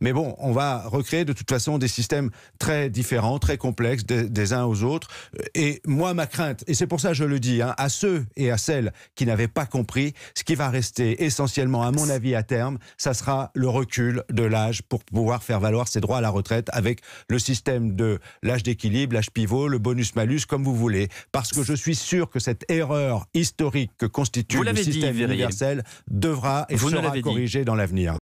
Mais bon, on va recréer de toute façon des systèmes très différents, très complexes des, uns aux autres. Et moi, ma crainte, et c'est pour ça que je le dis, hein, à ceux et à celles qui n'avaient pas compris, ce qui va rester essentiellement, à mon avis, à terme, ça sera le recul de l'âge pour pouvoir faire valoir ses droits à la retraite avec le système de l'âge d'équilibre, l'âge pivot, le bonus-malus, comme vous voulez. Parce que je suis sûr que cette erreur historique que constitue le système universel devra et sera corrigée dans l'avenir.